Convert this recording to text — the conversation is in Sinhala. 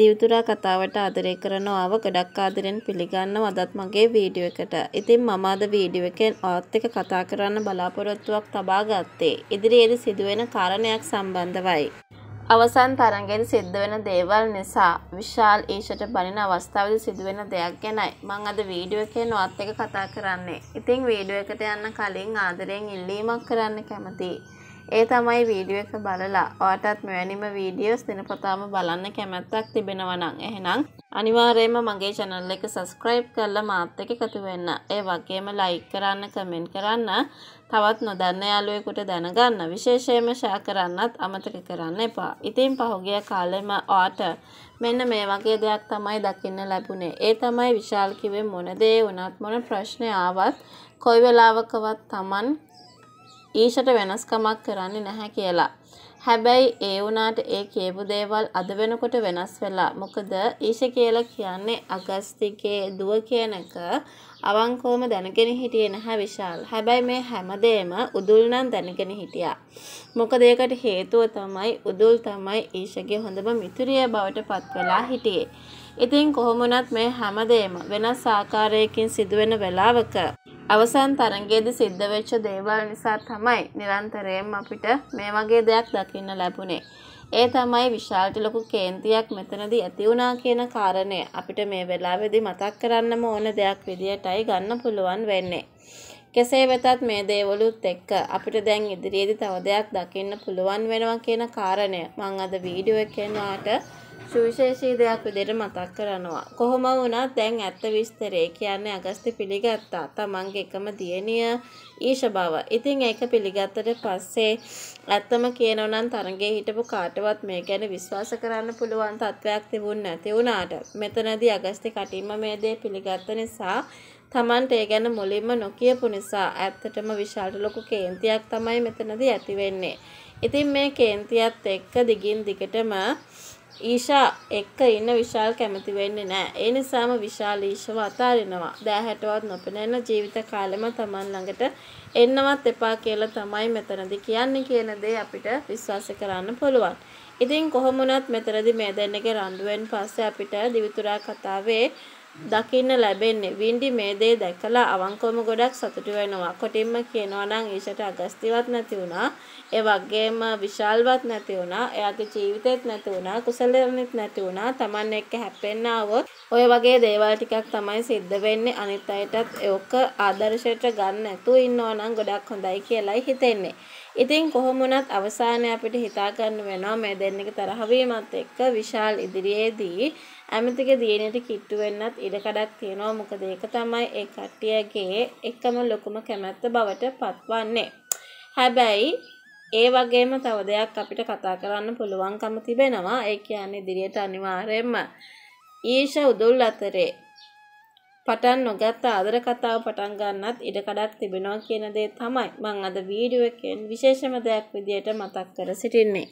දිවතුරා කතාවට ආදරය කරනවාව ගොඩක් ආදරෙන් පිළිගන්නව අදත් මගේ වීඩියෝ එකට. ඉතින් මම අද වීඩියෝ එකෙන් ඔයත් එක්ක කතා කරන්න බලාපොරොත්තුවක් තබා ගත්තේ. ඉදිරියේදී සිදුවෙන කාරණයක් සම්බන්ධවයි. අවසන් තරගයේදී සිද්ධ වෙන දේවල් නිසා විශාල් ඊෂට බනින අවස්ථාවේදී සිදුවෙන දෙයක් ගැනයි මම අද වීඩියෝ එකේ නොත් එක කතා කරන්නේ. ඉතින් වීඩියෝ එකට යන්න කලින් ආදරයෙන් ඉල්ලීමක් කරන්න කැමතියි. ඒ තමයි වීඩියෝ එක බලලා ඔයාටත් මෙවැනිම වීඩියෝස් දිනපතාම බලන්න කැමැත්තක් තිබෙනවා නම් එහෙනම් අනිවාර්යයෙන්ම මගේ channel එක subscribe කරලා මාත් එක්ක එකතු වෙන්න. ඒ වගේම like කරන්න, comment කරන්න, තවත් නොදන්න යාළුවෙකුට දැනගන්න විශේෂයෙන්ම ෂෙයා කරන්නත් අමතක කරන්න එපා. ඉතින් පහුගිය කාලෙම ඔයාට මෙන්න මේ වගේ දෙයක් තමයි දකින්න ලැබුණේ. ඒ තමයි විශාල් කිව්වේ මොන දේ වුණත් මොන ප්‍රශ්නේ ආවත් කොයි වෙලාවකවත් Taman ඊෂට වෙනස්කමක් කරන්නේ නැහැ කියලා. හැබැයි ඒ වුණාට ඒ කියපු දේවල් අද වෙනකොට වෙනස් වෙලා. මොකද ඊෂ කියලා කියන්නේ අගස්තිකේ දුව කියන එක අවංකවම දැනගෙන හිටියේ නැහැ විශාල්. හැබැයි මේ හැමදේම උදුල් නම් දැනගෙන හිටියා. මොකද ඒකට හේතුව තමයි උදුල් තමයි ඊෂගේ හොඳම මිතුරිය බවට පත් වෙලා හිටියේ. ඉතින් කොහොමුණත් මේ හැමදේම වෙනස් ආකාරයකින් සිදුවෙන වෙලාවක අවසන් තරගයේදී සිද්ධ වෙච්ච දේවල් නිසා තමයි නිරන්තරයෙන්ම අපිට මේ වගේ දෙයක් දකින්න ලැබුණේ. ඒ තමයි විශාල්ට ලොකු කේන්තියක් මෙතනදී ඇති වුණා කියන කාරණය අපිට මේ වෙලාවේදී මතක් කරන්නම ඕන දෙයක් විදියටයි ගන්න පුළුවන් වෙන්නේ. කෙසේ වෙතත් මේ දේවලුත් එක්ක අපිට දැන් ඉදිරියේදී තව දෙයක් දකින්න පුළුවන් වෙනවා කියන කාරණය මම අද වීඩියෝ එකෙන් වාට සුවිශේෂී දෙයක් විදිහට මතක් කරනවා. කොහොම වුණත් දැන් ඇත්ත විස්තරේ කියන්නේ අගස්ති පිළිගත්තා. තමන්ගේ එකම දියණිය ඊෂ බව. ඉතින් ඒක පිළිගත්තට පස්සේ ඇත්තම කියනෝ නම් තරඟේ හිටපු කාටවත් මේ ගැන විශ්වාස කරන්න පුළුවන් තත්වයක් තිබුණ නැති වුණාට මෙතනදී අගස්ති කටින්ම මේ දේ පිළිගත්ත නිසා තමන්ට ඒ ගැන මුලින්ම නොකියපු නිසා ඇත්තටම විශාල ලොකු කේන්තියක් තමයි මෙතනදී ඇති වෙන්නේ. ඉතින් මේ කේන්තියත් එක්ක දිගින් දිගටම ඊෂා එක්ක ඉන්න විශාල් කැමති වෙන්නේ නැහැ. ඒ නිසාම විශාල ඊෂාව අතාරිනවා. දෑහැටවත් නොපෙනෙන ජීවිත කාලෙම Taman ළඟට එන්නවත් එපා කියලා තමයි මෙතනදී කියන්නේ කියන දේ අපිට විශ්වාස කරන්න පුළුවන්. ඉතින් කොහොම වුණත් මෙතනදී මේ දෙන්නගේ රණ්ඩුවෙන් පස්සේ අපිට දිවිතුරා කතාවේ දකින්න ලැබෙන්නේ. වින්ඩි මේ දේ දැකලා අවංකවම ගොඩක් සතුටු වෙනවා. කොටින්ම කියනවා නම් ඊෂට අගස්තිවත් නැති වුණා. ඒ වගේම විශාල්වත් නැති වුණා. එයාගේ ජීවිතෙත් නැති වුණා. කුසලෙන්නෙත් නැති වුණා. Taman එක්ක හැප්පෙන්න આવොත් ඔය වගේ දේවල් ටිකක් තමයි සිද්ධ වෙන්නේ. අනිත් අයටත් ඒක ආදර්ශයට ගන්න නැතුව ඉන්නවා නම් ගොඩක් හොඳයි කියලායි හිතෙන්නේ. ඉතින් කොහොම වුණත් අවසානයේ අපිට හිතා ගන්න වෙනවා මේ දෙන්නෙක් තරහ වීමත් එක්ක විශාල් ඉදිරියේදී ඇමතිගේ දියණියට කිට්ටු වෙන්නත් ඉඩ කඩක් තියෙනවා මොකද ඒක තමයි ඒ කට්ටියගේ එකම ලොකුම කැමැත්ත බවට පත්වන්නේ. හැබැයි ඒ වගේම තව දෙයක් අපිට කතා කරන්න පුළුවන්කම තිබෙනවා. ඒ කියන්නේ ඉදිරියට අනිවාර්යයෙන්ම ඊෂා උදුල් අතරේ පටන් නොගත්ත ආදර කතාව පටන් ගන්නත් ඉඩ කඩක් තිබෙනවා කියන දේ තමයි මම අද වීඩියෝ එකෙන් විශේෂම දෙයක් විදියට මතක් කර සිටින්නේ.